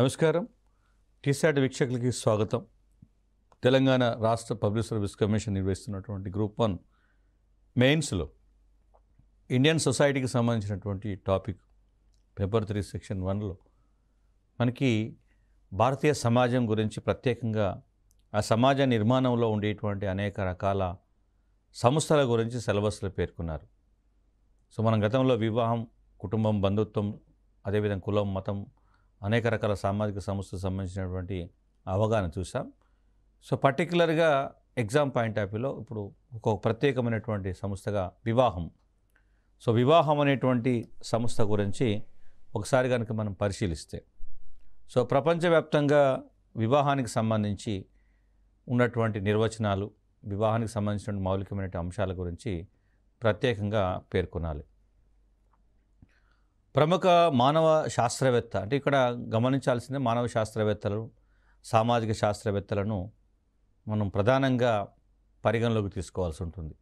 నమస్కారం టీసాట్ వీక్షకులకి స్వాగతం తెలంగాణ రాష్ట్ర పబ్లిక్ సర్వీస్ కమిషన్ నిర్వహిస్తున్నటువంటి గ్రూప్ వన్ మెయిన్స్లో ఇండియన్ సొసైటీకి సంబంధించినటువంటి టాపిక్ పేపర్ త్రీ సెక్షన్ వన్లో మనకి భారతీయ సమాజం గురించి ప్రత్యేకంగా ఆ సమాజ నిర్మాణంలో ఉండేటువంటి అనేక రకాల సంస్థల గురించి సిలబస్లో పేర్కొన్నారు సో మనం గతంలో వివాహం కుటుంబం బంధుత్వం అదేవిధంగా కులం మతం అనేక రకాల సామాజిక సంస్థకు సంబంధించినటువంటి అవగాహన చూసాం సో పర్టికులర్గా ఎగ్జామ్ పాయింట్ ఆఫ్ వ్యూలో ఇప్పుడు ఒక ప్రత్యేకమైనటువంటి సంస్థగా వివాహం సో వివాహం అనేటువంటి సంస్థ గురించి ఒకసారి కనుక మనం పరిశీలిస్తే సో ప్రపంచవ్యాప్తంగా వివాహానికి సంబంధించి ఉన్నటువంటి నిర్వచనాలు వివాహానికి సంబంధించిన మౌలికమైన అంశాల గురించి ప్రత్యేకంగా పేర్కొనాలి ప్రముఖ మానవ శాస్త్రవేత్త అంటే ఇక్కడ గమనించాల్సిందే మానవ శాస్త్రవేత్తలు సామాజిక శాస్త్రవేత్తలను మనం ప్రధానంగా పరిగణలోకి తీసుకోవాల్సి ఉంటుంది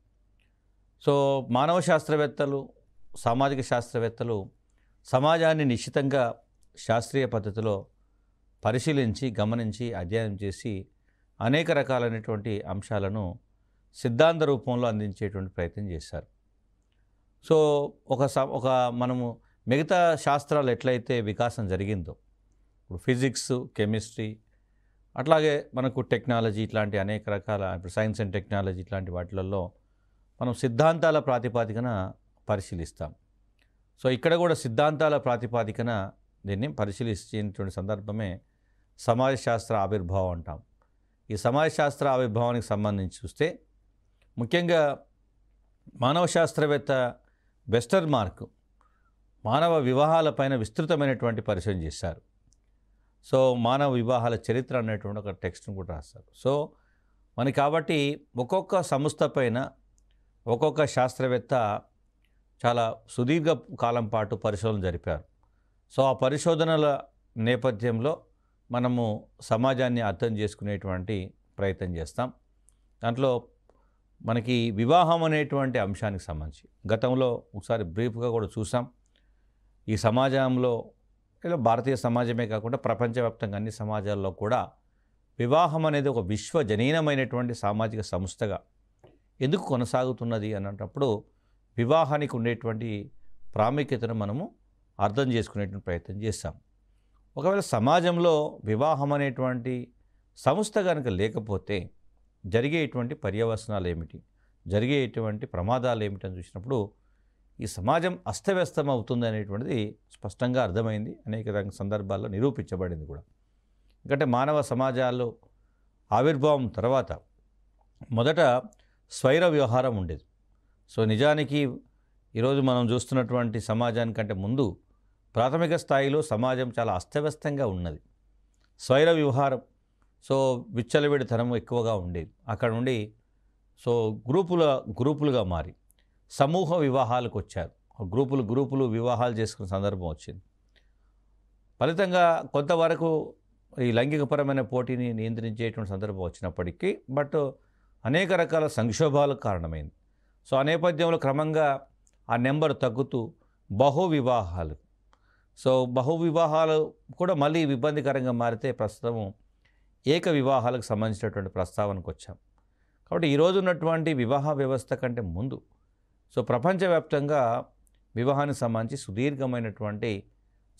సో మానవ శాస్త్రవేత్తలు సామాజిక శాస్త్రవేత్తలు సమాజాన్ని నిశ్చితంగా శాస్త్రీయ పద్ధతిలో పరిశీలించి గమనించి అధ్యయనం చేసి అనేక రకాలైనటువంటి అంశాలను సిద్ధాంత రూపంలో అందించేటువంటి ప్రయత్నం చేశారు సో ఒక ఒక మనము మిగతా శాస్త్రాలు ఎట్లయితే వికాసం జరిగిందో ఇప్పుడు ఫిజిక్స్ కెమిస్ట్రీ అట్లాగే మనకు టెక్నాలజీ ఇట్లాంటి అనేక రకాల ఇప్పుడు సైన్స్ అండ్ టెక్నాలజీ ఇట్లాంటి వాటిలలో మనం సిద్ధాంతాల ప్రాతిపాదికన పరిశీలిస్తాం సో ఇక్కడ కూడా సిద్ధాంతాల ప్రాతిపాదికన దీన్ని పరిశీలించేటువంటి సందర్భమే సమాజ శాస్త్ర ఆవిర్భావం అంటాం ఈ సమాజ శాస్త్ర ఆవిర్భావానికి సంబంధించి చూస్తే ముఖ్యంగా మానవ శాస్త్రవేత్త వెస్టర్ మార్క్ మానవ వివాహాలపైన విస్తృతమైనటువంటి పరిశోధన చేశారు సో మానవ వివాహాల చరిత్ర అనేటువంటి ఒక టెక్స్ట్ని కూడా రాస్తారు సో మనకి కాబట్టి ఒక్కొక్క సంస్థ పైన ఒక్కొక్క శాస్త్రవేత్త చాలా సుదీర్ఘ కాలం పాటు పరిశోధన జరిపారు సో ఆ పరిశోధనల నేపథ్యంలో మనము సమాజాన్ని అర్థం చేసుకునేటువంటి ప్రయత్నం చేస్తాం దాంట్లో మనకి వివాహం అనేటువంటి అంశానికి సంబంధించి గతంలో ఒకసారి బ్రీఫ్గా కూడా చూసాం ఈ సమాజంలో ఇలా భారతీయ సమాజమే కాకుండా ప్రపంచవ్యాప్తంగా అన్ని సమాజాల్లో కూడా వివాహం అనేది ఒక విశ్వజనీనమైనటువంటి సామాజిక సంస్థగా ఎందుకు కొనసాగుతున్నది అన్నప్పుడు వివాహానికి ఉండేటువంటి ప్రాముఖ్యతను మనము అర్థం చేసుకునేటువంటి ప్రయత్నం చేస్తాం ఒకవేళ సమాజంలో వివాహం అనేటువంటి సంస్థ కనుక లేకపోతే జరిగేటువంటి పర్యవసనాలు ఏమిటి జరిగేటువంటి ప్రమాదాలు ఏమిటి అని చూసినప్పుడు ఈ సమాజం అస్తవ్యస్తం అవుతుంది అనేటువంటిది స్పష్టంగా అర్థమైంది అనేక రంగ సందర్భాల్లో నిరూపించబడింది కూడా ఎందుకంటే మానవ సమాజాల్లో ఆవిర్భావం తర్వాత మొదట స్వైర వ్యవహారం ఉండేది సో నిజానికి ఈరోజు మనం చూస్తున్నటువంటి సమాజానికంటే ముందు ప్రాథమిక స్థాయిలో సమాజం చాలా అస్తవ్యస్తంగా ఉన్నది స్వైర వ్యవహారం సో విచ్చలవిడితనం ఎక్కువగా ఉండేది అక్కడ నుండి సో గ్రూపుల గ్రూపులుగా మారి సమూహ వివాహాలకు వచ్చారు గ్రూపులు గ్రూపులు వివాహాలు చేసుకున్న సందర్భం వచ్చింది ఫలితంగా కొంతవరకు ఈ లైంగికపరమైన పోటీని నియంత్రించేటువంటి సందర్భం వచ్చినప్పటికీ బట్ అనేక రకాల సంక్షోభాలకు కారణమైంది సో ఆ నేపథ్యంలో క్రమంగా ఆ నెంబర్ తగ్గుతూ బహు వివాహాలు సో బహు వివాహాలు కూడా మళ్ళీ ఇబ్బందికరంగా మారితే ప్రస్తుతము ఏక వివాహాలకు సంబంధించినటువంటి ప్రస్తావనకు వచ్చాం కాబట్టి ఈరోజు ఉన్నటువంటి వివాహ వ్యవస్థ కంటే ముందు సో ప్రపంచవ్యాప్తంగా వివాహానికి సంబంధించి సుదీర్ఘమైనటువంటి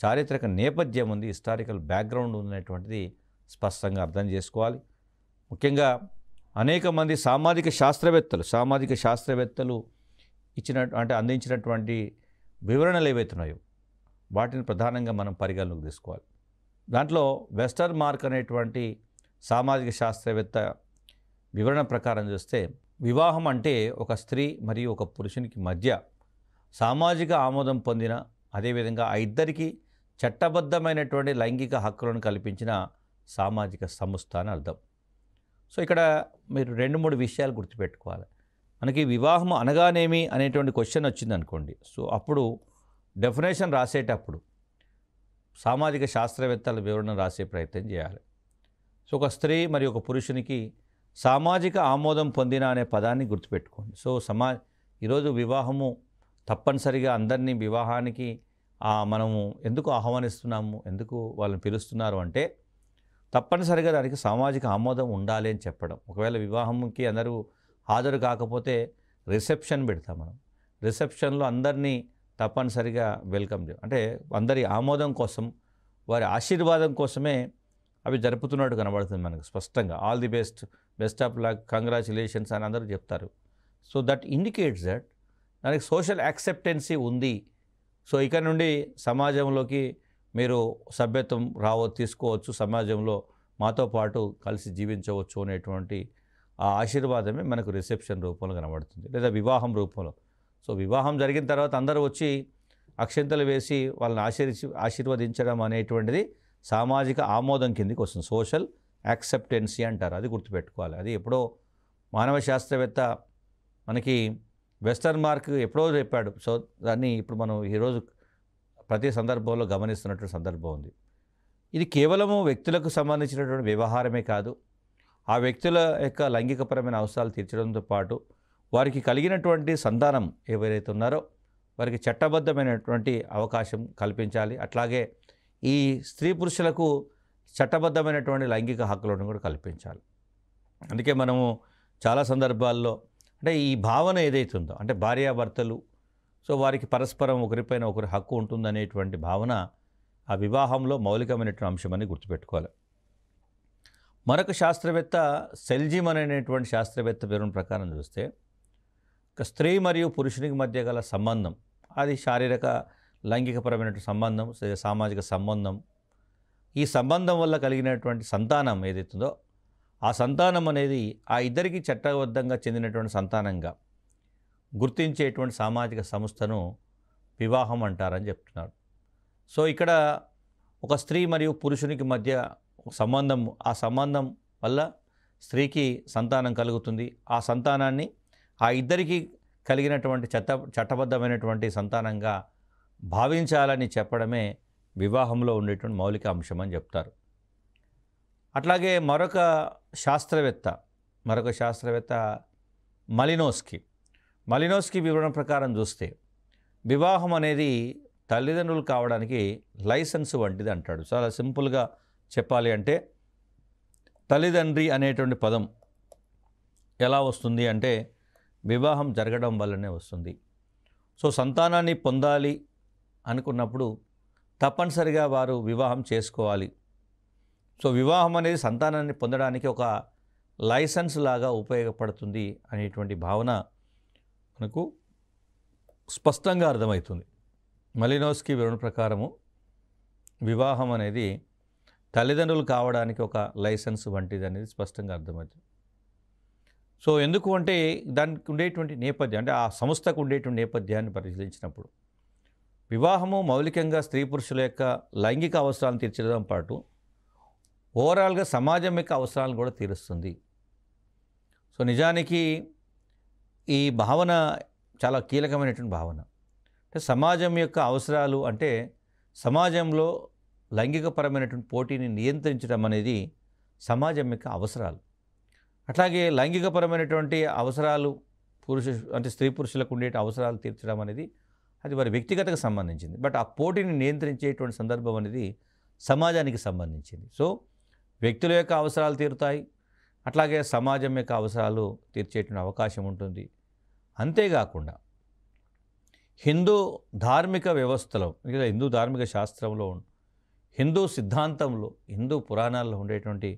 చారిత్రక నేపథ్యం ఉంది హిస్టారికల్ బ్యాక్గ్రౌండ్ ఉన్నటువంటిది స్పష్టంగా అర్థం చేసుకోవాలి ముఖ్యంగా అనేక మంది సామాజిక శాస్త్రవేత్తలు సామాజిక శాస్త్రవేత్తలు ఇచ్చిన అంటే అందించినటువంటి వివరణలు ఏవైతున్నాయో వాటిని ప్రధానంగా మనం పరిగణలోకి తీసుకోవాలి దాంట్లో వెస్టర్న్ మార్క్ అనేటువంటి సామాజిక శాస్త్రవేత్త వివరణ ప్రకారం చూస్తే వివాహం అంటే ఒక స్త్రీ మరియు ఒక పురుషునికి మధ్య సామాజిక ఆమోదం పొందిన అదేవిధంగా ఆ ఇద్దరికి చట్టబద్ధమైనటువంటి లైంగిక హక్కులను కల్పించిన సామాజిక సంస్థ అని అర్థం సో ఇక్కడ మీరు రెండు మూడు విషయాలు గుర్తుపెట్టుకోవాలి మనకి వివాహం అనగానేమి అనేటువంటి క్వశ్చన్ వచ్చింది అనుకోండి సో అప్పుడు డెఫినేషన్ రాసేటప్పుడు సామాజిక శాస్త్రవేత్తల వివరణ రాసే ప్రయత్నం చేయాలి సో ఒక స్త్రీ మరియు ఒక పురుషునికి సామాజిక ఆమోదం పొందిన అనే పదాన్ని గుర్తుపెట్టుకోండి సో సమా ఈరోజు వివాహము తప్పనిసరిగా అందరినీ వివాహానికి మనము ఎందుకు ఆహ్వానిస్తున్నాము ఎందుకు వాళ్ళని పిలుస్తున్నారు అంటే తప్పనిసరిగా దానికి సామాజిక ఆమోదం ఉండాలి అని చెప్పడం ఒకవేళ వివాహంకి అందరూ హాజరు కాకపోతే రిసెప్షన్ పెడతాం మనం రిసెప్షన్లో అందరినీ తప్పనిసరిగా వెల్కమ్ అంటే అందరి ఆమోదం కోసం వారి ఆశీర్వాదం కోసమే అవి జరుపుతున్నట్టు కనబడుతుంది మనకు స్పష్టంగా all the best best of luck congratulations అని అందరూ చెప్తారు సో దట్ ఇండికేట్స్ దట్ దానికి సోషల్ యాక్సెప్టెన్సీ ఉంది సో ఇక నుండి సమాజంలోకి మీరు సభ్యత్వం రావ తీసుకోవచ్చు సమాజంలో మాతో పాటు కలిసి జీవించవచ్చు అనేటువంటి ఆ ఆశీర్వాదమే మనకు రిసెప్షన్ రూపంలో కనబడుతుంది లేదా వివాహం రూపంలో సో వివాహం జరిగిన తర్వాత అందరూ వచ్చి అక్షంతలు వేసి వాళ్ళని ఆశీర్చి ఆశీర్వదించడం అనేటువంటిది సామాజిక ఆమోదం కిందికి వస్తుంది సోషల్ యాక్సెప్టెన్సీ అంటారు అది గుర్తుపెట్టుకోవాలి అది ఎప్పుడో మానవ శాస్త్రవేత్త మనకి వెస్టర్న్ మార్క్ ఎప్పుడో చెప్పాడు సో దాన్ని ఇప్పుడు మనం ఈరోజు ప్రతి సందర్భంలో గమనిస్తున్నటువంటి సందర్భం ఉంది ఇది కేవలము వ్యక్తులకు సంబంధించినటువంటి వ్యవహారమే కాదు ఆ వ్యక్తుల యొక్క లైంగికపరమైన అవసరాలు తీర్చడంతో పాటు వారికి కలిగినటువంటి సంతానం ఎవరైతే ఉన్నారో వారికి చట్టబద్ధమైనటువంటి అవకాశం కల్పించాలి అట్లాగే ఈ స్త్రీ పురుషులకు చట్టబద్ధమైనటువంటి లైంగిక హక్కులను కూడా కల్పించాలి అందుకే మనము చాలా సందర్భాల్లో అంటే ఈ భావన ఏదైతుందో అంటే భార్యాభర్తలు సో వారికి పరస్పరం ఒకరిపైన ఒకరి హక్కు ఉంటుందనేటువంటి భావన ఆ వివాహంలో మౌలికమైనటువంటి అంశం అని గుర్తుపెట్టుకోవాలి మరొక శాస్త్రవేత్త సెల్జిమ్ అనేటువంటి శాస్త్రవేత్త పేరుని ప్రకారం చూస్తే స్త్రీ మరియు పురుషునికి మధ్య గల సంబంధం అది శారీరక లైంగికపరమైనటువంటి సంబంధం సామాజిక సంబంధం ఈ సంబంధం వల్ల కలిగినటువంటి సంతానం ఏదైతుందో ఆ సంతానం అనేది ఆ ఇద్దరికి చట్టబద్ధంగా చెందినటువంటి సంతానంగా గుర్తించేటువంటి సామాజిక సంస్థను వివాహం అంటారని చెప్తున్నారు సో ఇక్కడ ఒక స్త్రీ మరియు పురుషునికి మధ్య సంబంధం ఆ సంబంధం వల్ల స్త్రీకి సంతానం కలుగుతుంది ఆ సంతానాన్ని ఆ ఇద్దరికి కలిగినటువంటి చట్ట చట్టబద్ధమైనటువంటి సంతానంగా భావించాలని చెప్పడమే వివాహంలో ఉండేటువంటి మౌలిక అంశం అని చెప్తారు అట్లాగే మరొక శాస్త్రవేత్త మరొక శాస్త్రవేత్త మలినోస్కి మలినోస్కి వివరణ ప్రకారం చూస్తే వివాహం అనేది తల్లిదండ్రులు కావడానికి లైసెన్స్ వంటిది అంటాడు చాలా సింపుల్గా చెప్పాలి అంటే తల్లిదండ్రి అనేటువంటి పదం ఎలా వస్తుంది అంటే వివాహం జరగడం వల్లనే వస్తుంది సో సంతానాన్ని పొందాలి అనుకున్నప్పుడు తప్పనిసరిగా వారు వివాహం చేసుకోవాలి సో వివాహం అనేది సంతానాన్ని పొందడానికి ఒక లైసెన్స్ లాగా ఉపయోగపడుతుంది అనేటువంటి భావన మనకు స్పష్టంగా అర్థమవుతుంది మలినోస్కి వివరణ ప్రకారము వివాహం అనేది తల్లిదండ్రులు కావడానికి ఒక లైసెన్స్ వంటిది అనేది స్పష్టంగా అర్థమవుతుంది సో ఎందుకు అంటే దానికి ఉండేటువంటి నేపథ్యం అంటే ఆ సంస్థకు ఉండేటువంటి నేపథ్యాన్ని పరిశీలించినప్పుడు వివాహము మౌలికంగా స్త్రీ పురుషుల యొక్క లైంగిక అవసరాలను తీర్చడం పాటు ఓవరాల్గా సమాజం యొక్క అవసరాలను కూడా తీరుస్తుంది సో నిజానికి ఈ భావన చాలా కీలకమైనటువంటి భావన అంటే సమాజం యొక్క అవసరాలు అంటే సమాజంలో లైంగికపరమైనటువంటి పోటీని నియంత్రించడం అనేది సమాజం యొక్క అవసరాలు అట్లాగే లైంగికపరమైనటువంటి అవసరాలు పురుష అంటే స్త్రీ పురుషులకు ఉండే అవసరాలు తీర్చడం అనేది అది వారి వ్యక్తిగతకు సంబంధించింది బట్ ఆ పోటీని నియంత్రించేటువంటి సందర్భం అనేది సమాజానికి సంబంధించింది సో వ్యక్తుల యొక్క అవసరాలు తీరుతాయి అట్లాగే సమాజం యొక్క అవసరాలు తీర్చేటువంటి అవకాశం ఉంటుంది అంతేకాకుండా హిందూ ధార్మిక వ్యవస్థలో లేదా హిందూ ధార్మిక శాస్త్రంలో హిందూ సిద్ధాంతంలో హిందూ పురాణాల్లో ఉండేటువంటి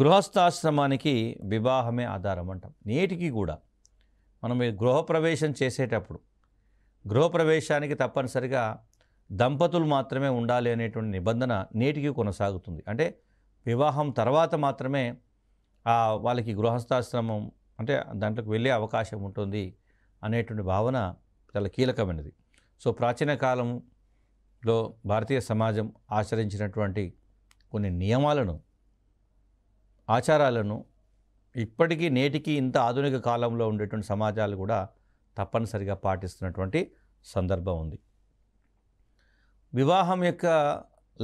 గృహస్థాశ్రమానికి వివాహమే ఆధారం అంటాం నేటికి కూడా మనం గృహప్రవేశం చేసేటప్పుడు గృహప్రవేశానికి తప్పనిసరిగా దంపతులు మాత్రమే ఉండాలి అనేటువంటి నిబంధన నేటికి కొనసాగుతుంది అంటే వివాహం తర్వాత మాత్రమే వాళ్ళకి గృహస్థాశ్రమం అంటే దాంట్లోకి వెళ్ళే అవకాశం ఉంటుంది అనేటువంటి భావన చాలా కీలకమైనది సో ప్రాచీన కాలంలో భారతీయ సమాజం ఆచరించినటువంటి కొన్ని నియమాలను ఆచారాలను ఇప్పటికీ నేటికి ఇంత ఆధునిక కాలంలో ఉండేటువంటి సమాజాలు కూడా తప్పనిసరిగా పాటిస్తున్నటువంటి సందర్భం ఉంది వివాహం యొక్క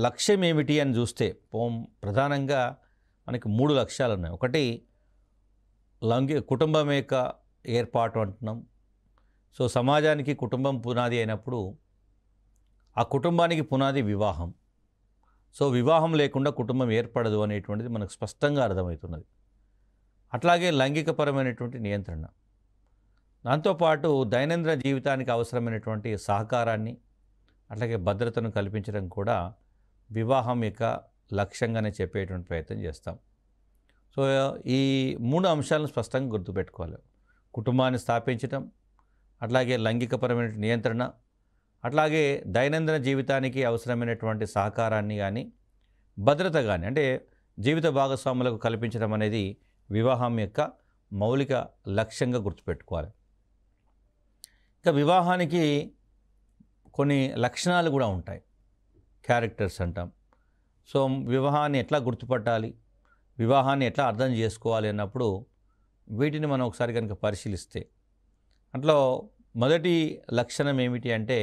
లక్ష్యం ఏమిటి అని చూస్తే ప్రధానంగా మనకి మూడు లక్ష్యాలు ఉన్నాయి ఒకటి లంగి కుటుంబం యొక్క ఏర్పాటు అంటున్నాం సో సమాజానికి కుటుంబం పునాది అయినప్పుడు ఆ కుటుంబానికి పునాది వివాహం సో వివాహం లేకుండా కుటుంబం ఏర్పడదు అనేటువంటిది మనకు స్పష్టంగా అర్థమవుతున్నది అట్లాగే లైంగికపరమైనటువంటి నియంత్రణ దాంతోపాటు దైనందిన జీవితానికి అవసరమైనటువంటి సహకారాన్ని అట్లాగే భద్రతను కల్పించడం కూడా వివాహం యొక్క లక్ష్యంగానే చెప్పేటువంటి ప్రయత్నం చేస్తాం సో ఈ మూడు అంశాలను స్పష్టంగా గుర్తుపెట్టుకోవాలి కుటుంబాన్ని స్థాపించడం అట్లాగే లైంగికపరమైన నియంత్రణ అట్లాగే దైనందిన జీవితానికి అవసరమైనటువంటి సహకారాన్ని కానీ భద్రత కానీ అంటే జీవిత భాగస్వాములకు కల్పించడం అనేది వివాహం యొక్క మౌలిక లక్ష్యంగా గుర్తుపెట్టుకోవాలి ఇక వివాహానికి కొన్ని లక్షణాలు కూడా ఉంటాయి క్యారెక్టర్స్ అంటాం సో వివాహాన్ని ఎట్లా గుర్తుపట్టాలి వివాహాన్ని ఎట్లా అర్థం చేసుకోవాలి అన్నప్పుడు వీటిని మనం ఒకసారి కనుక పరిశీలిస్తే అట్లో మొదటి లక్షణం ఏమిటి అంటే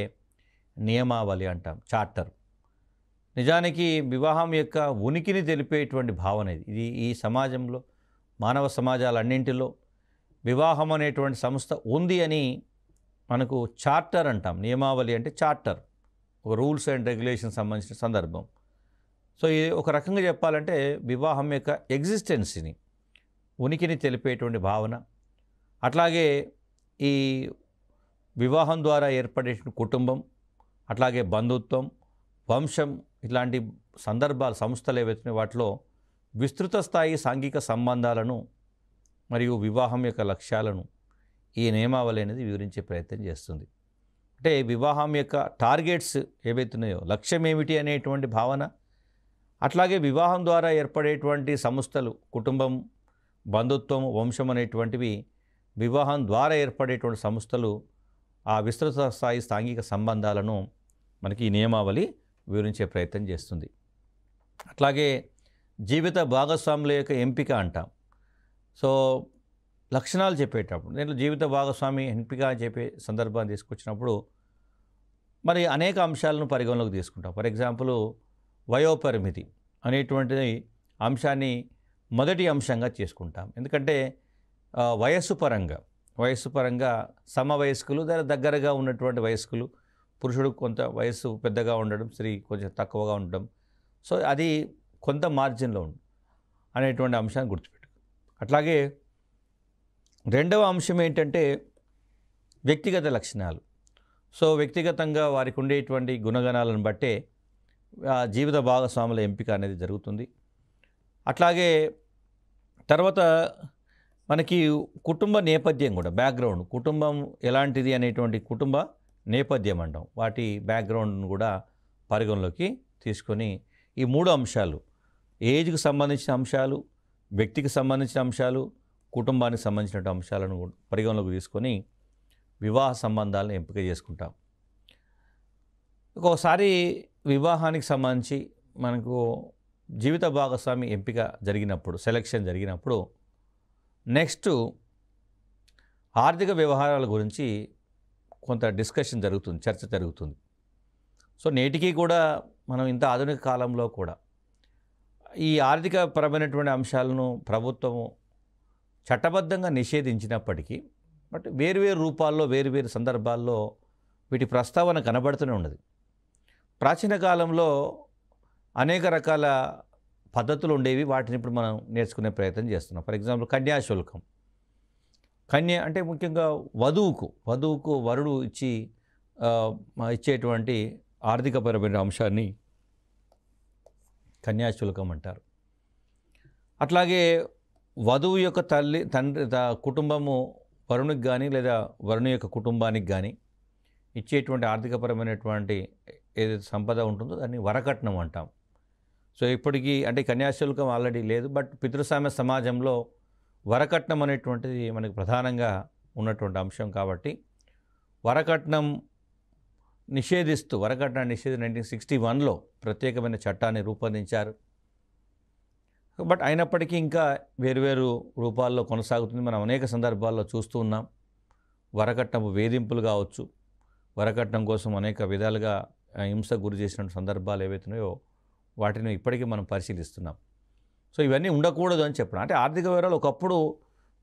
నియమావళి అంటాం చార్టర్ నిజానికి వివాహం యొక్క ఉనికిని తెలిపేటువంటి భావన ఇది ఇది ఈ సమాజంలో మానవ సమాజాలన్నింటిలో వివాహం అనేటువంటి సంస్థ ఉంది అని మనకు చార్టర్ అంటాం నియమావళి అంటే చార్టర్ ఒక రూల్స్ అండ్ రెగ్యులేషన్ సంబంధించిన సందర్భం సో ఇది ఒక రకంగా చెప్పాలంటే వివాహం యొక్క ఎగ్జిస్టెన్స్ని ఉనికిని తెలిపేటువంటి భావన అట్లాగే ఈ వివాహం ద్వారా ఏర్పడే కుటుంబం అట్లాగే బంధుత్వం వంశం ఇట్లాంటి సందర్భాలు సంస్థలు ఏవైతున్నాయి వాటిలో విస్తృత స్థాయి సాంఘిక సంబంధాలను మరియు వివాహం యొక్క లక్ష్యాలను ఈ నియమావళి అనేది వివరించే ప్రయత్నం చేస్తుంది అంటే వివాహం యొక్క టార్గెట్స్ ఉన్నాయో లక్ష్యం ఏమిటి అనేటువంటి భావన అట్లాగే వివాహం ద్వారా ఏర్పడేటువంటి సంస్థలు కుటుంబం బంధుత్వం వంశం అనేటువంటివి వివాహం ద్వారా ఏర్పడేటువంటి సంస్థలు ఆ విస్తృత స్థాయి సాంఘిక సంబంధాలను మనకి ఈ నియమావళి వివరించే ప్రయత్నం చేస్తుంది అట్లాగే జీవిత భాగస్వాముల యొక్క ఎంపిక అంటాం సో లక్షణాలు చెప్పేటప్పుడు నేను జీవిత భాగస్వామి ఎంపిక చెప్పే సందర్భాన్ని తీసుకొచ్చినప్పుడు మరి అనేక అంశాలను పరిగణలోకి తీసుకుంటాం ఫర్ ఎగ్జాంపుల్ వయోపరిమితి అనేటువంటి అంశాన్ని మొదటి అంశంగా చేసుకుంటాం ఎందుకంటే వయస్సు పరంగా వయస్సు పరంగా సమవయస్కులు దాని దగ్గరగా ఉన్నటువంటి వయస్కులు పురుషుడు కొంత వయస్సు పెద్దగా ఉండడం స్త్రీ కొంచెం తక్కువగా ఉండడం సో అది కొంత మార్జిన్లో ఉంది అనేటువంటి అంశాన్ని గుర్తుపెట్టు అట్లాగే రెండవ అంశం ఏంటంటే వ్యక్తిగత లక్షణాలు సో వ్యక్తిగతంగా వారికి ఉండేటువంటి గుణగణాలను బట్టే జీవిత భాగస్వాముల ఎంపిక అనేది జరుగుతుంది అట్లాగే తర్వాత మనకి కుటుంబ నేపథ్యం కూడా బ్యాక్గ్రౌండ్ కుటుంబం ఎలాంటిది అనేటువంటి కుటుంబ నేపథ్యం అంటాం వాటి బ్యాక్గ్రౌండ్ను కూడా పరిగణలోకి తీసుకొని ఈ మూడు అంశాలు ఏజ్కి సంబంధించిన అంశాలు వ్యక్తికి సంబంధించిన అంశాలు కుటుంబానికి సంబంధించిన అంశాలను పరిగణలోకి తీసుకొని వివాహ సంబంధాలను ఎంపిక చేసుకుంటాం ఒక్కోసారి వివాహానికి సంబంధించి మనకు జీవిత భాగస్వామి ఎంపిక జరిగినప్పుడు సెలక్షన్ జరిగినప్పుడు నెక్స్ట్ ఆర్థిక వ్యవహారాల గురించి కొంత డిస్కషన్ జరుగుతుంది చర్చ జరుగుతుంది సో నేటికి కూడా మనం ఇంత ఆధునిక కాలంలో కూడా ఈ ఆర్థిక పరమైనటువంటి అంశాలను ప్రభుత్వము చట్టబద్ధంగా నిషేధించినప్పటికీ బట్ వేరువేరు రూపాల్లో వేరువేరు సందర్భాల్లో వీటి ప్రస్తావన కనబడుతూనే ఉన్నది ప్రాచీన కాలంలో అనేక రకాల పద్ధతులు ఉండేవి వాటిని ఇప్పుడు మనం నేర్చుకునే ప్రయత్నం చేస్తున్నాం ఫర్ ఎగ్జాంపుల్ కన్యాశుల్కం కన్య అంటే ముఖ్యంగా వధువుకు వధువుకు వరుడు ఇచ్చి ఇచ్చేటువంటి ఆర్థికపరమైన అంశాన్ని కన్యాశుల్కం అంటారు అట్లాగే వధువు యొక్క తల్లి తండ్రి కుటుంబము వరుణికి కానీ లేదా వరుణి యొక్క కుటుంబానికి కానీ ఇచ్చేటువంటి ఆర్థికపరమైనటువంటి ఏదైతే సంపద ఉంటుందో దాన్ని వరకట్నం అంటాం సో ఇప్పటికీ అంటే కన్యాశుల్కం ఆల్రెడీ లేదు బట్ పితృస్వామ్య సమాజంలో వరకట్నం అనేటువంటిది మనకు ప్రధానంగా ఉన్నటువంటి అంశం కాబట్టి వరకట్నం నిషేధిస్తూ వరకట్నాన్ని నిషేధి నైన్టీన్ సిక్స్టీ వన్లో ప్రత్యేకమైన చట్టాన్ని రూపొందించారు బట్ అయినప్పటికీ ఇంకా వేరువేరు రూపాల్లో కొనసాగుతుంది మనం అనేక సందర్భాల్లో చూస్తూ ఉన్నాం వరకట్నపు వేధింపులు కావచ్చు వరకట్నం కోసం అనేక విధాలుగా హింస గురి చేసిన సందర్భాలు ఏవైతున్నాయో వాటిని ఇప్పటికీ మనం పరిశీలిస్తున్నాం సో ఇవన్నీ ఉండకూడదు అని చెప్పడం అంటే ఆర్థిక వివరాలు ఒకప్పుడు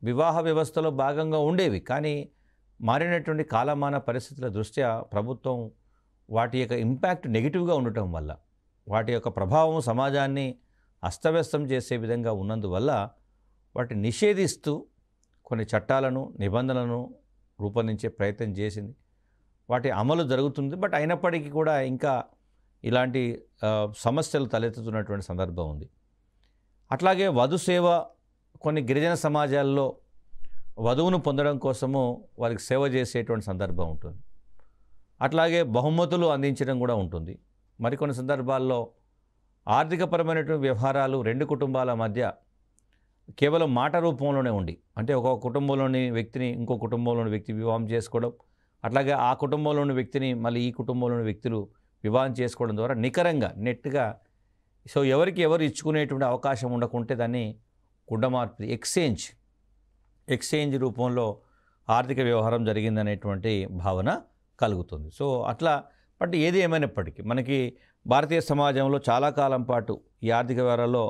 వివాహ వ్యవస్థలో భాగంగా ఉండేవి కానీ మారినటువంటి కాలమాన పరిస్థితుల దృష్ట్యా ప్రభుత్వం వాటి యొక్క ఇంపాక్ట్ నెగిటివ్గా ఉండటం వల్ల వాటి యొక్క ప్రభావం సమాజాన్ని అస్తవ్యస్తం చేసే విధంగా ఉన్నందువల్ల వాటిని నిషేధిస్తూ కొన్ని చట్టాలను నిబంధనలను రూపొందించే ప్రయత్నం చేసింది వాటి అమలు జరుగుతుంది బట్ అయినప్పటికీ కూడా ఇంకా ఇలాంటి సమస్యలు తలెత్తుతున్నటువంటి సందర్భం ఉంది అట్లాగే వధు సేవ కొన్ని గిరిజన సమాజాల్లో వధువును పొందడం కోసము వారికి సేవ చేసేటువంటి సందర్భం ఉంటుంది అట్లాగే బహుమతులు అందించడం కూడా ఉంటుంది మరికొన్ని సందర్భాల్లో ఆర్థికపరమైనటువంటి వ్యవహారాలు రెండు కుటుంబాల మధ్య కేవలం మాట రూపంలోనే ఉండి అంటే ఒక కుటుంబంలోని వ్యక్తిని ఇంకో కుటుంబంలోని వ్యక్తి వివాహం చేసుకోవడం అట్లాగే ఆ కుటుంబంలోని వ్యక్తిని మళ్ళీ ఈ కుటుంబంలోని వ్యక్తులు వివాహం చేసుకోవడం ద్వారా నికరంగా నెట్గా సో ఎవరికి ఎవరు ఇచ్చుకునేటువంటి అవకాశం ఉండకుంటే దాన్ని కుండమార్పు ఎక్స్చేంజ్ ఎక్స్చేంజ్ రూపంలో ఆర్థిక వ్యవహారం జరిగిందనేటువంటి భావన కలుగుతుంది సో అట్లా బట్ ఏది ఏమైనప్పటికీ మనకి భారతీయ సమాజంలో చాలా కాలం పాటు ఈ ఆర్థిక వ్యవహారాల్లో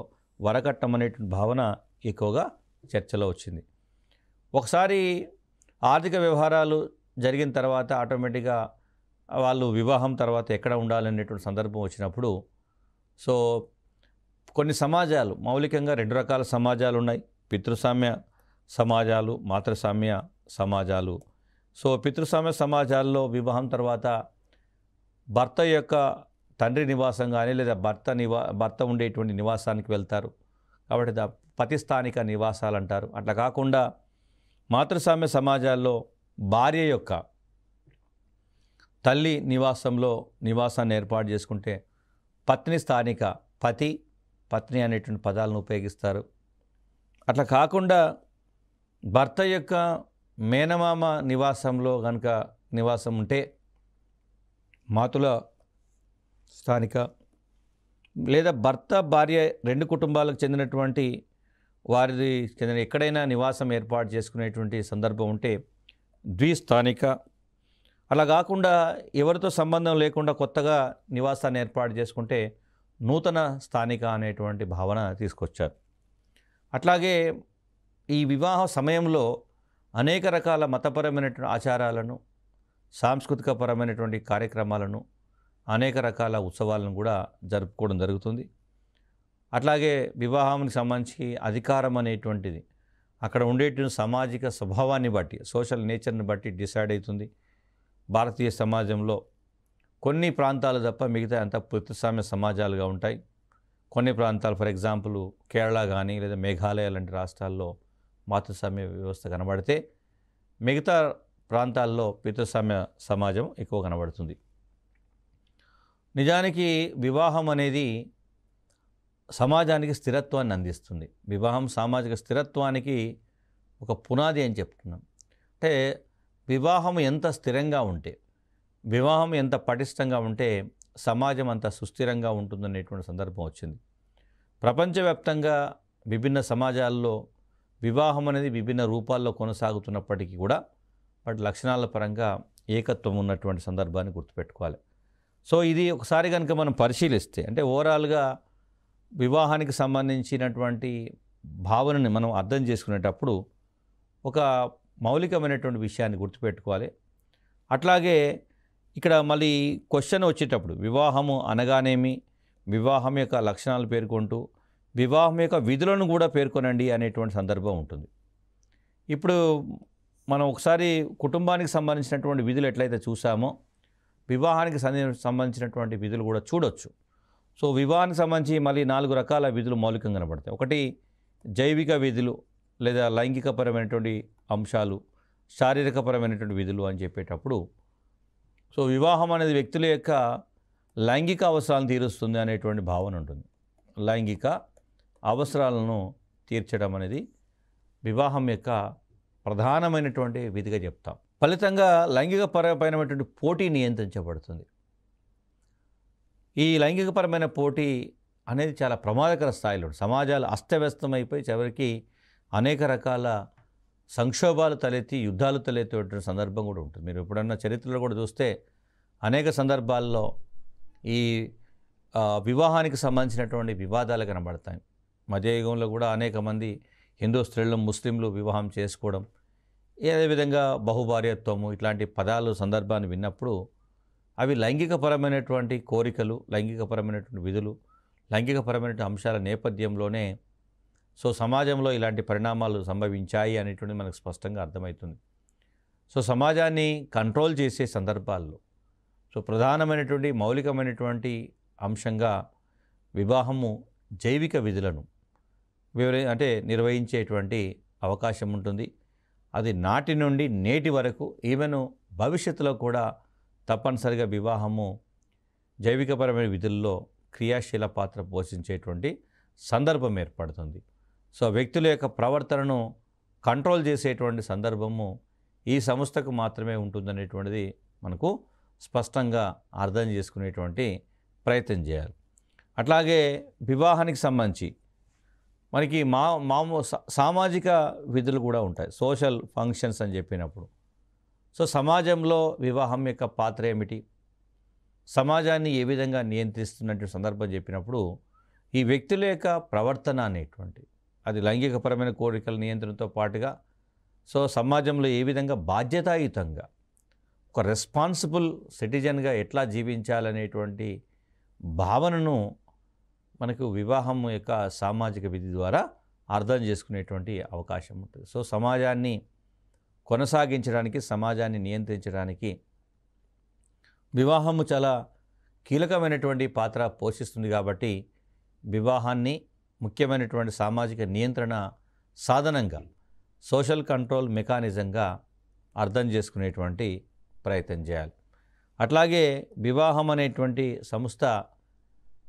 వరకట్టం అనేటువంటి భావన ఎక్కువగా చర్చలో వచ్చింది ఒకసారి ఆర్థిక వ్యవహారాలు జరిగిన తర్వాత ఆటోమేటిక్గా వాళ్ళు వివాహం తర్వాత ఎక్కడ ఉండాలనేటువంటి సందర్భం వచ్చినప్పుడు సో కొన్ని సమాజాలు మౌలికంగా రెండు రకాల సమాజాలు ఉన్నాయి పితృసామ్య సమాజాలు మాతృస్వామ్య సమాజాలు సో పితృస్వామ్య సమాజాల్లో వివాహం తర్వాత భర్త యొక్క తండ్రి నివాసం కానీ లేదా భర్త నివా భర్త ఉండేటువంటి నివాసానికి వెళ్తారు కాబట్టి పతి స్థానిక నివాసాలు అంటారు అట్లా కాకుండా మాతృస్వామ్య సమాజాల్లో భార్య యొక్క తల్లి నివాసంలో నివాసాన్ని ఏర్పాటు చేసుకుంటే పత్ని స్థానిక పతి పత్ని అనేటువంటి పదాలను ఉపయోగిస్తారు అట్లా కాకుండా భర్త యొక్క మేనమామ నివాసంలో కనుక నివాసం ఉంటే మాతుల స్థానిక లేదా భర్త భార్య రెండు కుటుంబాలకు చెందినటువంటి వారిది చెందిన ఎక్కడైనా నివాసం ఏర్పాటు చేసుకునేటువంటి సందర్భం ఉంటే ద్విస్థానిక అలా కాకుండా ఎవరితో సంబంధం లేకుండా కొత్తగా నివాసాన్ని ఏర్పాటు చేసుకుంటే నూతన స్థానిక అనేటువంటి భావన తీసుకొచ్చారు అట్లాగే ఈ వివాహ సమయంలో అనేక రకాల మతపరమైనటువంటి ఆచారాలను సాంస్కృతిక పరమైనటువంటి కార్యక్రమాలను అనేక రకాల ఉత్సవాలను కూడా జరుపుకోవడం జరుగుతుంది అట్లాగే వివాహానికి సంబంధించి అధికారం అనేటువంటిది అక్కడ ఉండేటువంటి సామాజిక స్వభావాన్ని బట్టి సోషల్ నేచర్ని బట్టి డిసైడ్ అవుతుంది భారతీయ సమాజంలో కొన్ని ప్రాంతాలు తప్ప మిగతా అంత ప్రతిస్వామ్య సమాజాలుగా ఉంటాయి కొన్ని ప్రాంతాలు ఫర్ ఎగ్జాంపుల్ కేరళ కానీ లేదా మేఘాలయ లాంటి రాష్ట్రాల్లో మాతృస్వామ్య వ్యవస్థ కనబడితే మిగతా ప్రాంతాల్లో పితృస్వామ్య సమాజం ఎక్కువ కనబడుతుంది నిజానికి వివాహం అనేది సమాజానికి స్థిరత్వాన్ని అందిస్తుంది వివాహం సామాజిక స్థిరత్వానికి ఒక పునాది అని చెప్తున్నాం అంటే వివాహం ఎంత స్థిరంగా ఉంటే వివాహం ఎంత పటిష్టంగా ఉంటే సమాజం అంత సుస్థిరంగా ఉంటుందనేటువంటి సందర్భం వచ్చింది ప్రపంచవ్యాప్తంగా విభిన్న సమాజాల్లో వివాహం అనేది విభిన్న రూపాల్లో కొనసాగుతున్నప్పటికీ కూడా వాటి లక్షణాల పరంగా ఏకత్వం ఉన్నటువంటి సందర్భాన్ని గుర్తుపెట్టుకోవాలి సో ఇది ఒకసారి కనుక మనం పరిశీలిస్తే అంటే ఓవరాల్గా వివాహానికి సంబంధించినటువంటి భావనని మనం అర్థం చేసుకునేటప్పుడు ఒక మౌలికమైనటువంటి విషయాన్ని గుర్తుపెట్టుకోవాలి అట్లాగే ఇక్కడ మళ్ళీ క్వశ్చన్ వచ్చేటప్పుడు వివాహము అనగానేమి వివాహం యొక్క లక్షణాలు పేర్కొంటూ వివాహం యొక్క విధులను కూడా పేర్కొనండి అనేటువంటి సందర్భం ఉంటుంది ఇప్పుడు మనం ఒకసారి కుటుంబానికి సంబంధించినటువంటి విధులు ఎట్లయితే చూసామో వివాహానికి సంబంధించినటువంటి విధులు కూడా చూడొచ్చు సో వివాహానికి సంబంధించి మళ్ళీ నాలుగు రకాల విధులు మౌలికంగా కనబడతాయి ఒకటి జైవిక విధులు లేదా లైంగికపరమైనటువంటి అంశాలు శారీరకపరమైనటువంటి విధులు అని చెప్పేటప్పుడు సో వివాహం అనేది వ్యక్తుల యొక్క లైంగిక అవసరాలను తీరుస్తుంది అనేటువంటి భావన ఉంటుంది లైంగిక అవసరాలను తీర్చడం అనేది వివాహం యొక్క ప్రధానమైనటువంటి విధిగా చెప్తాం ఫలితంగా లైంగిక పరమైనటువంటి పోటీ నియంత్రించబడుతుంది ఈ లైంగికపరమైన పోటీ అనేది చాలా ప్రమాదకర స్థాయిలో సమాజాలు అస్తవ్యస్తమైపోయి చివరికి అనేక రకాల సంక్షోభాలు తలెత్తి యుద్ధాలు తలెత్తేటువంటి సందర్భం కూడా ఉంటుంది మీరు ఎప్పుడన్నా చరిత్రలో కూడా చూస్తే అనేక సందర్భాల్లో ఈ వివాహానికి సంబంధించినటువంటి వివాదాలు కనబడతాయి మధ్యయుగంలో కూడా అనేక మంది హిందూ స్త్రీలు ముస్లింలు వివాహం చేసుకోవడం అదేవిధంగా బహుభార్యత్వము ఇట్లాంటి పదాలు సందర్భాన్ని విన్నప్పుడు అవి లైంగికపరమైనటువంటి కోరికలు లైంగికపరమైనటువంటి విధులు లైంగికపరమైనటువంటి అంశాల నేపథ్యంలోనే సో సమాజంలో ఇలాంటి పరిణామాలు సంభవించాయి అనేటువంటి మనకు స్పష్టంగా అర్థమవుతుంది సో సమాజాన్ని కంట్రోల్ చేసే సందర్భాల్లో సో ప్రధానమైనటువంటి మౌలికమైనటువంటి అంశంగా వివాహము జైవిక విధులను వివరి అంటే నిర్వహించేటువంటి అవకాశం ఉంటుంది అది నాటి నుండి నేటి వరకు ఈవెన్ భవిష్యత్తులో కూడా తప్పనిసరిగా వివాహము జైవికపరమైన విధుల్లో క్రియాశీల పాత్ర పోషించేటువంటి సందర్భం ఏర్పడుతుంది సో వ్యక్తుల యొక్క ప్రవర్తనను కంట్రోల్ చేసేటువంటి సందర్భము ఈ సంస్థకు మాత్రమే ఉంటుందనేటువంటిది మనకు స్పష్టంగా అర్థం చేసుకునేటువంటి ప్రయత్నం చేయాలి అట్లాగే వివాహానికి సంబంధించి మనకి మా మామూ సామాజిక విధులు కూడా ఉంటాయి సోషల్ ఫంక్షన్స్ అని చెప్పినప్పుడు సో సమాజంలో వివాహం యొక్క పాత్ర ఏమిటి సమాజాన్ని ఏ విధంగా నియంత్రిస్తున్నటువంటి సందర్భం చెప్పినప్పుడు ఈ వ్యక్తుల యొక్క ప్రవర్తన అనేటువంటి అది లైంగికపరమైన కోరికల నియంత్రణతో పాటుగా సో సమాజంలో ఏ విధంగా బాధ్యతాయుతంగా ఒక రెస్పాన్సిబుల్ సిటిజన్గా ఎట్లా జీవించాలనేటువంటి భావనను మనకు వివాహం యొక్క సామాజిక విధి ద్వారా అర్థం చేసుకునేటువంటి అవకాశం ఉంటుంది సో సమాజాన్ని కొనసాగించడానికి సమాజాన్ని నియంత్రించడానికి వివాహము చాలా కీలకమైనటువంటి పాత్ర పోషిస్తుంది కాబట్టి వివాహాన్ని ముఖ్యమైనటువంటి సామాజిక నియంత్రణ సాధనంగా సోషల్ కంట్రోల్ మెకానిజంగా అర్థం చేసుకునేటువంటి ప్రయత్నం చేయాలి అట్లాగే వివాహం అనేటువంటి సంస్థ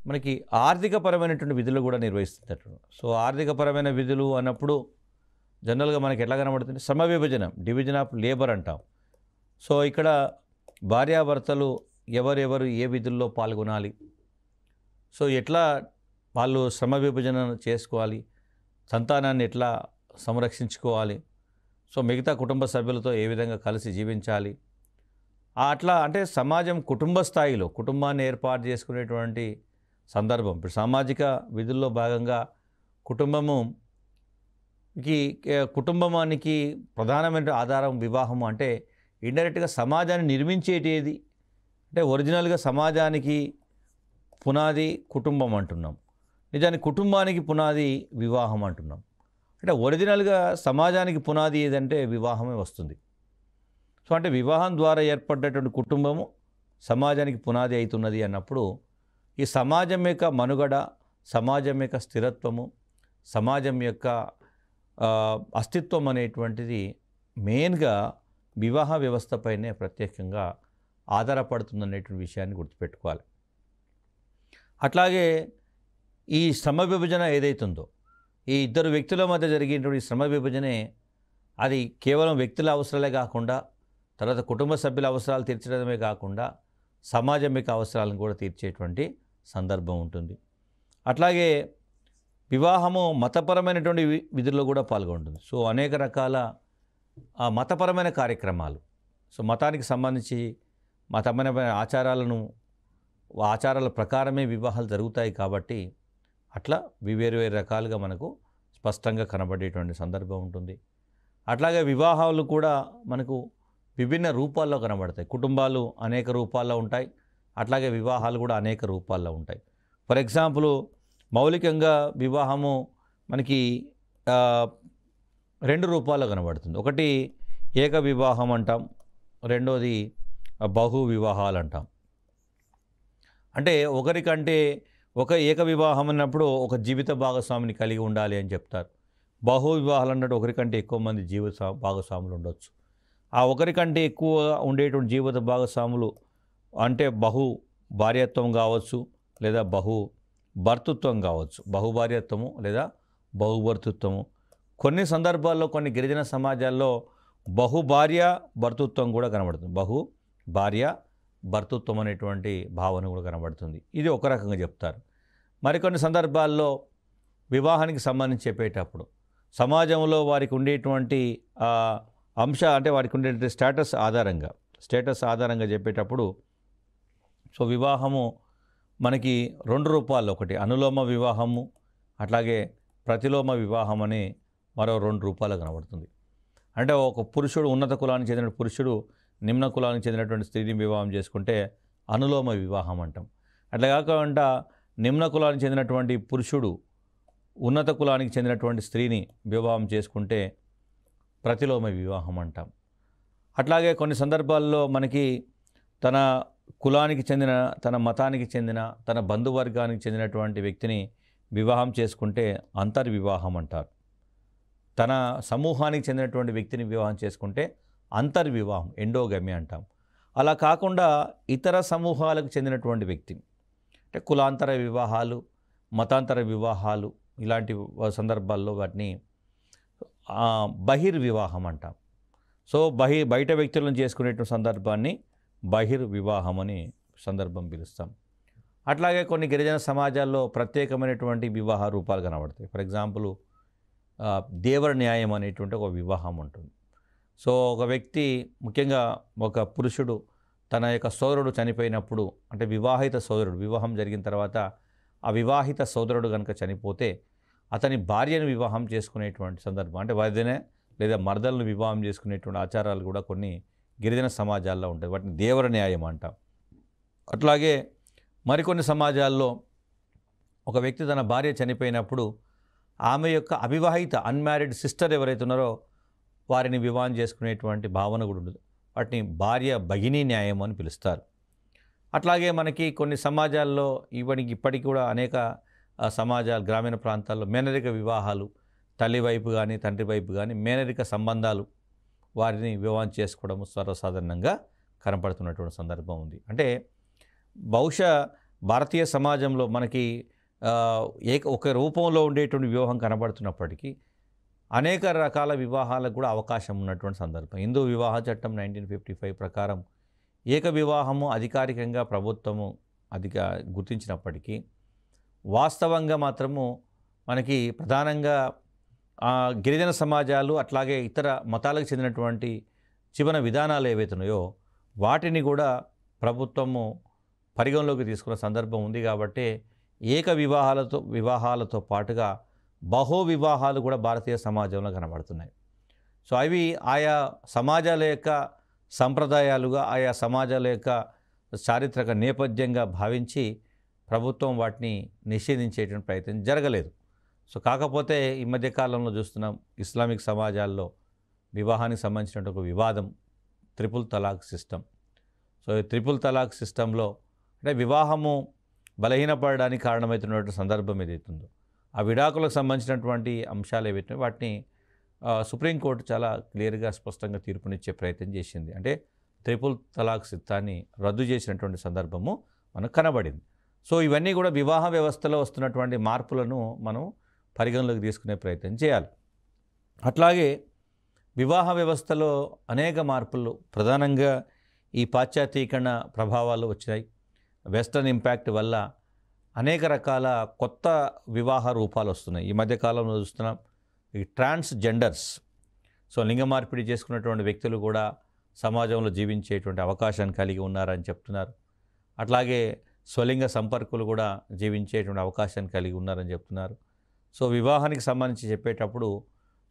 మనకి ఆర్థికపరమైనటువంటి విధులు కూడా నిర్వహిస్తుందట సో ఆర్థికపరమైన విధులు అన్నప్పుడు జనరల్గా మనకి ఎట్లా కనబడుతుంది శ్రమ విభజన డివిజన్ ఆఫ్ లేబర్ అంటాం సో ఇక్కడ భార్యాభర్తలు ఎవరెవరు ఏ విధుల్లో పాల్గొనాలి సో ఎట్లా వాళ్ళు శ్రమ విభజన చేసుకోవాలి సంతానాన్ని ఎట్లా సంరక్షించుకోవాలి సో మిగతా కుటుంబ సభ్యులతో ఏ విధంగా కలిసి జీవించాలి అట్లా అంటే సమాజం కుటుంబ స్థాయిలో కుటుంబాన్ని ఏర్పాటు చేసుకునేటువంటి సందర్భం ఇప్పుడు సామాజిక విధుల్లో భాగంగా కుటుంబముకి కుటుంబానికి ప్రధానమైన ఆధారం వివాహము అంటే ఇండైరెక్ట్గా సమాజాన్ని నిర్మించేటేది అంటే ఒరిజినల్గా సమాజానికి పునాది కుటుంబం అంటున్నాం నిజానికి కుటుంబానికి పునాది వివాహం అంటున్నాం అంటే ఒరిజినల్గా సమాజానికి పునాది ఏదంటే వివాహమే వస్తుంది సో అంటే వివాహం ద్వారా ఏర్పడ్డటువంటి కుటుంబము సమాజానికి పునాది అవుతున్నది అన్నప్పుడు ఈ సమాజం యొక్క మనుగడ సమాజం యొక్క స్థిరత్వము సమాజం యొక్క అస్తిత్వం అనేటువంటిది మెయిన్గా వివాహ వ్యవస్థపైనే ప్రత్యేకంగా ఆధారపడుతుందనేటువంటి విషయాన్ని గుర్తుపెట్టుకోవాలి అట్లాగే ఈ శ్రమ విభజన ఏదైతుందో ఈ ఇద్దరు వ్యక్తుల మధ్య జరిగినటువంటి శ్రమ విభజనే అది కేవలం వ్యక్తుల అవసరాలే కాకుండా తర్వాత కుటుంబ సభ్యుల అవసరాలు తీర్చడమే కాకుండా సమాజం యొక్క అవసరాలను కూడా తీర్చేటువంటి సందర్భం ఉంటుంది అట్లాగే వివాహము మతపరమైనటువంటి విధుల్లో కూడా పాల్గొంటుంది సో అనేక రకాల మతపరమైన కార్యక్రమాలు సో మతానికి సంబంధించి మతపరమైన ఆచారాలను ఆచారాల ప్రకారమే వివాహాలు జరుగుతాయి కాబట్టి అట్లా వేరు వేరు రకాలుగా మనకు స్పష్టంగా కనబడేటువంటి సందర్భం ఉంటుంది అట్లాగే వివాహాలు కూడా మనకు విభిన్న రూపాల్లో కనబడతాయి కుటుంబాలు అనేక రూపాల్లో ఉంటాయి అట్లాగే వివాహాలు కూడా అనేక రూపాల్లో ఉంటాయి ఫర్ ఎగ్జాంపుల్ మౌలికంగా వివాహము మనకి రెండు రూపాల్లో కనబడుతుంది ఒకటి ఏక వివాహం అంటాం రెండోది బహు వివాహాలు అంటాం అంటే ఒకరికంటే ఒక ఏక వివాహం అన్నప్పుడు ఒక జీవిత భాగస్వామిని కలిగి ఉండాలి అని చెప్తారు బహు వివాహాలు అన్నట్టు ఒకరికంటే ఎక్కువ మంది జీవిత భాగస్వాములు ఉండొచ్చు ఆ ఒకరికంటే ఎక్కువ ఉండేటువంటి జీవిత భాగస్వాములు అంటే బహు భార్యత్వం కావచ్చు లేదా బహు భర్తృత్వం కావచ్చు బహుభార్యత్వము లేదా బహుభర్తృత్వము కొన్ని సందర్భాల్లో కొన్ని గిరిజన సమాజాల్లో బహుభార్య భర్తృత్వం కూడా కనబడుతుంది బహు భార్య భర్తృత్వం అనేటువంటి భావన కూడా కనబడుతుంది ఇది ఒక రకంగా చెప్తారు మరికొన్ని సందర్భాల్లో వివాహానికి సంబంధించి చెప్పేటప్పుడు సమాజంలో వారికి ఉండేటువంటి అంశ అంటే వారికి ఉండేటువంటి స్టేటస్ ఆధారంగా స్టేటస్ ఆధారంగా చెప్పేటప్పుడు సో వివాహము మనకి రెండు రూపాలు ఒకటి అనులోమ వివాహము అట్లాగే ప్రతిలోమ వివాహం అని మరో రెండు రూపాలు కనబడుతుంది అంటే ఒక పురుషుడు ఉన్నత కులానికి చెందిన పురుషుడు నిమ్న కులానికి చెందినటువంటి స్త్రీని వివాహం చేసుకుంటే అనులోమ వివాహం అంటాం అట్లా కాకుండా నిమ్న కులానికి చెందినటువంటి పురుషుడు ఉన్నత కులానికి చెందినటువంటి స్త్రీని వివాహం చేసుకుంటే ప్రతిలోమ వివాహం అంటాం అట్లాగే కొన్ని సందర్భాల్లో మనకి తన కులానికి చెందిన తన మతానికి చెందిన తన బంధువర్గానికి చెందినటువంటి వ్యక్తిని వివాహం చేసుకుంటే అంతర్వివాహం అంటారు తన సమూహానికి చెందినటువంటి వ్యక్తిని వివాహం చేసుకుంటే అంతర్వివాహం ఎండోగమి అంటాం అలా కాకుండా ఇతర సమూహాలకు చెందినటువంటి వ్యక్తి అంటే కులాంతర వివాహాలు మతాంతర వివాహాలు ఇలాంటి సందర్భాల్లో వాటిని బహిర్వివాహం అంటాం సో బహి బయట వ్యక్తులను చేసుకునేటువంటి సందర్భాన్ని బహిర్ అని సందర్భం పిలుస్తాం అట్లాగే కొన్ని గిరిజన సమాజాల్లో ప్రత్యేకమైనటువంటి వివాహ రూపాలు కనబడతాయి ఫర్ ఎగ్జాంపుల్ దేవర న్యాయం అనేటువంటి ఒక వివాహం ఉంటుంది సో ఒక వ్యక్తి ముఖ్యంగా ఒక పురుషుడు తన యొక్క సోదరుడు చనిపోయినప్పుడు అంటే వివాహిత సోదరుడు వివాహం జరిగిన తర్వాత ఆ వివాహిత సోదరుడు కనుక చనిపోతే అతని భార్యను వివాహం చేసుకునేటువంటి సందర్భం అంటే వైద్యనే లేదా మరదలను వివాహం చేసుకునేటువంటి ఆచారాలు కూడా కొన్ని గిరిజన సమాజాల్లో ఉంటుంది వాటిని దేవర న్యాయం అంటాం అట్లాగే మరికొన్ని సమాజాల్లో ఒక వ్యక్తి తన భార్య చనిపోయినప్పుడు ఆమె యొక్క అవివాహిత అన్మ్యారీడ్ సిస్టర్ ఎవరైతే ఉన్నారో వారిని వివాహం చేసుకునేటువంటి భావన కూడా ఉండదు వాటిని భార్య భగినీ న్యాయం అని పిలుస్తారు అట్లాగే మనకి కొన్ని సమాజాల్లో ఇవనికి ఇప్పటికి కూడా అనేక సమాజాలు గ్రామీణ ప్రాంతాల్లో మేనరిక వివాహాలు తల్లి వైపు కానీ తండ్రి వైపు కానీ మేనరిక సంబంధాలు వారిని వివాహం చేసుకోవడము సర్వసాధారణంగా కనపడుతున్నటువంటి సందర్భం ఉంది అంటే బహుశా భారతీయ సమాజంలో మనకి ఏక ఒక రూపంలో ఉండేటువంటి వివాహం కనబడుతున్నప్పటికీ అనేక రకాల వివాహాలకు కూడా అవకాశం ఉన్నటువంటి సందర్భం హిందూ వివాహ చట్టం నైన్టీన్ ఫిఫ్టీ ఫైవ్ ప్రకారం ఏక వివాహము అధికారికంగా ప్రభుత్వము అధిక గుర్తించినప్పటికీ వాస్తవంగా మాత్రము మనకి ప్రధానంగా గిరిజన సమాజాలు అట్లాగే ఇతర మతాలకు చెందినటువంటి చివన విధానాలు ఏవైతున్నాయో వాటిని కూడా ప్రభుత్వము పరిగణలోకి తీసుకున్న సందర్భం ఉంది కాబట్టి ఏక వివాహాలతో వివాహాలతో పాటుగా బహో వివాహాలు కూడా భారతీయ సమాజంలో కనబడుతున్నాయి సో అవి ఆయా సమాజాల యొక్క సంప్రదాయాలుగా ఆయా సమాజాల యొక్క చారిత్రక నేపథ్యంగా భావించి ప్రభుత్వం వాటిని నిషేధించేటువంటి ప్రయత్నం జరగలేదు సో కాకపోతే ఈ మధ్యకాలంలో చూస్తున్నాం ఇస్లామిక్ సమాజాల్లో వివాహానికి సంబంధించినటువంటి ఒక వివాదం త్రిపుల్ తలాక్ సిస్టమ్ సో ఈ త్రిపుల్ తలాక్ సిస్టంలో అంటే వివాహము బలహీనపడడానికి కారణమవుతున్నటువంటి సందర్భం ఏదైతుందో ఆ విడాకులకు సంబంధించినటువంటి అంశాలు ఏవైతే వాటిని సుప్రీంకోర్టు చాలా క్లియర్గా స్పష్టంగా తీర్పునిచ్చే ప్రయత్నం చేసింది అంటే త్రిపుల్ తలాక్ సిద్ధాన్ని రద్దు చేసినటువంటి సందర్భము మనకు కనబడింది సో ఇవన్నీ కూడా వివాహ వ్యవస్థలో వస్తున్నటువంటి మార్పులను మనం పరిగణలోకి తీసుకునే ప్రయత్నం చేయాలి అట్లాగే వివాహ వ్యవస్థలో అనేక మార్పులు ప్రధానంగా ఈ పాశ్చాత్యీకరణ ప్రభావాలు వచ్చినాయి వెస్ట్రన్ ఇంపాక్ట్ వల్ల అనేక రకాల కొత్త వివాహ రూపాలు వస్తున్నాయి ఈ మధ్యకాలంలో చూస్తున్నాం ఈ ట్రాన్స్ జెండర్స్ సో లింగ మార్పిడి చేసుకున్నటువంటి వ్యక్తులు కూడా సమాజంలో జీవించేటువంటి అవకాశాన్ని కలిగి ఉన్నారని చెప్తున్నారు అట్లాగే స్వలింగ సంపర్కులు కూడా జీవించేటువంటి అవకాశాన్ని కలిగి ఉన్నారని చెప్తున్నారు సో వివాహానికి సంబంధించి చెప్పేటప్పుడు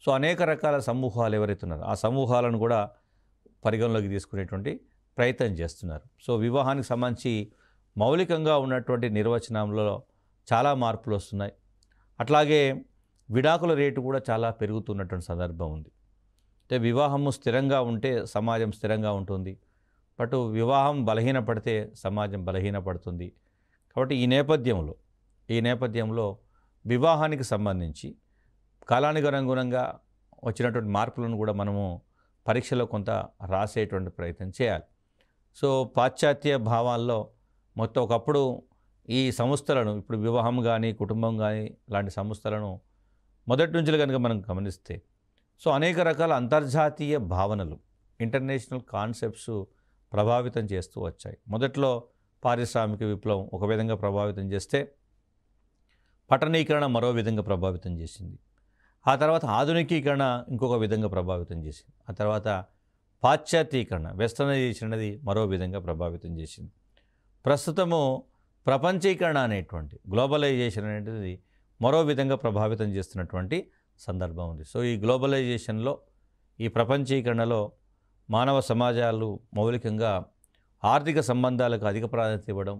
సో అనేక రకాల సమూహాలు ఎవరైతే ఉన్నారో ఆ సమూహాలను కూడా పరిగణలోకి తీసుకునేటువంటి ప్రయత్నం చేస్తున్నారు సో వివాహానికి సంబంధించి మౌలికంగా ఉన్నటువంటి నిర్వచనంలో చాలా మార్పులు వస్తున్నాయి అట్లాగే విడాకుల రేటు కూడా చాలా పెరుగుతున్నటువంటి సందర్భం ఉంది అంటే వివాహము స్థిరంగా ఉంటే సమాజం స్థిరంగా ఉంటుంది బట్ వివాహం బలహీనపడితే సమాజం బలహీనపడుతుంది కాబట్టి ఈ నేపథ్యంలో ఈ నేపథ్యంలో వివాహానికి సంబంధించి కాలానుగుణంగా అనుగుణంగా వచ్చినటువంటి మార్పులను కూడా మనము పరీక్షలో కొంత రాసేటువంటి ప్రయత్నం చేయాలి సో పాశ్చాత్య భావాల్లో మొత్తం ఒకప్పుడు ఈ సంస్థలను ఇప్పుడు వివాహం కానీ కుటుంబం కానీ లాంటి సంస్థలను మొదటి నుంచి కనుక మనం గమనిస్తే సో అనేక రకాల అంతర్జాతీయ భావనలు ఇంటర్నేషనల్ కాన్సెప్ట్స్ ప్రభావితం చేస్తూ వచ్చాయి మొదట్లో పారిశ్రామిక విప్లవం ఒక విధంగా ప్రభావితం చేస్తే పట్టణీకరణ మరో విధంగా ప్రభావితం చేసింది ఆ తర్వాత ఆధునికీకరణ ఇంకొక విధంగా ప్రభావితం చేసింది ఆ తర్వాత పాశ్చాత్యీకరణ వెస్టర్నైజేషన్ అనేది మరో విధంగా ప్రభావితం చేసింది ప్రస్తుతము ప్రపంచీకరణ అనేటువంటి గ్లోబలైజేషన్ అనేది మరో విధంగా ప్రభావితం చేస్తున్నటువంటి సందర్భం ఉంది సో ఈ గ్లోబలైజేషన్లో ఈ ప్రపంచీకరణలో మానవ సమాజాలు మౌలికంగా ఆర్థిక సంబంధాలకు అధిక ప్రాధాన్యత ఇవ్వడం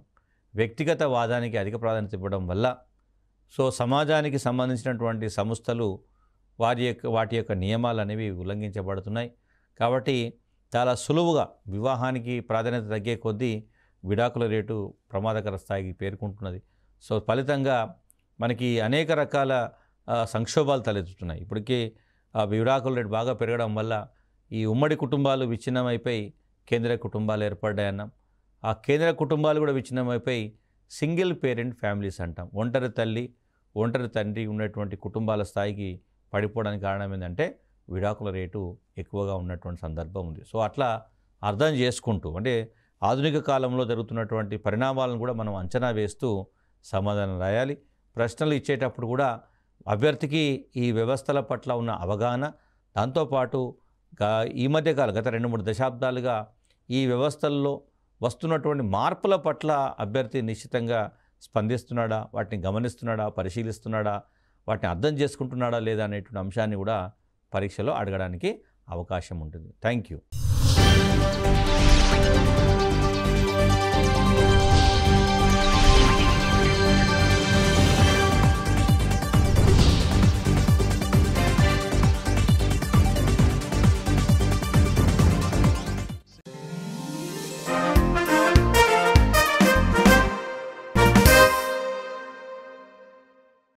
వ్యక్తిగత వాదానికి అధిక ప్రాధాన్యత ఇవ్వడం వల్ల సో సమాజానికి సంబంధించినటువంటి సంస్థలు వారి యొక్క వాటి యొక్క నియమాలు అనేవి ఉల్లంఘించబడుతున్నాయి కాబట్టి చాలా సులువుగా వివాహానికి ప్రాధాన్యత తగ్గే కొద్దీ విడాకుల రేటు ప్రమాదకర స్థాయికి పేర్కొంటున్నది సో ఫలితంగా మనకి అనేక రకాల సంక్షోభాలు తలెత్తుతున్నాయి ఇప్పటికే విడాకుల రేటు బాగా పెరగడం వల్ల ఈ ఉమ్మడి కుటుంబాలు విచ్ఛిన్నమైపోయి కేంద్ర కుటుంబాలు ఏర్పడ్డాయన్నాం ఆ కేంద్ర కుటుంబాలు కూడా విచ్ఛిన్నమైపోయి సింగిల్ పేరెంట్ ఫ్యామిలీస్ అంటాం ఒంటరి తల్లి ఒంటరి తండ్రి ఉన్నటువంటి కుటుంబాల స్థాయికి పడిపోవడానికి కారణం ఏంటంటే విడాకుల రేటు ఎక్కువగా ఉన్నటువంటి సందర్భం ఉంది సో అట్లా అర్థం చేసుకుంటూ అంటే ఆధునిక కాలంలో జరుగుతున్నటువంటి పరిణామాలను కూడా మనం అంచనా వేస్తూ సమాధానం రాయాలి ప్రశ్నలు ఇచ్చేటప్పుడు కూడా అభ్యర్థికి ఈ వ్యవస్థల పట్ల ఉన్న అవగాహన దాంతోపాటు ఈ మధ్యకాలం గత రెండు మూడు దశాబ్దాలుగా ఈ వ్యవస్థల్లో వస్తున్నటువంటి మార్పుల పట్ల అభ్యర్థి నిశ్చితంగా స్పందిస్తున్నాడా వాటిని గమనిస్తున్నాడా పరిశీలిస్తున్నాడా వాటిని అర్థం చేసుకుంటున్నాడా లేదా అనేటువంటి అంశాన్ని కూడా పరీక్షలో అడగడానికి అవకాశం ఉంటుంది థ్యాంక్ యూ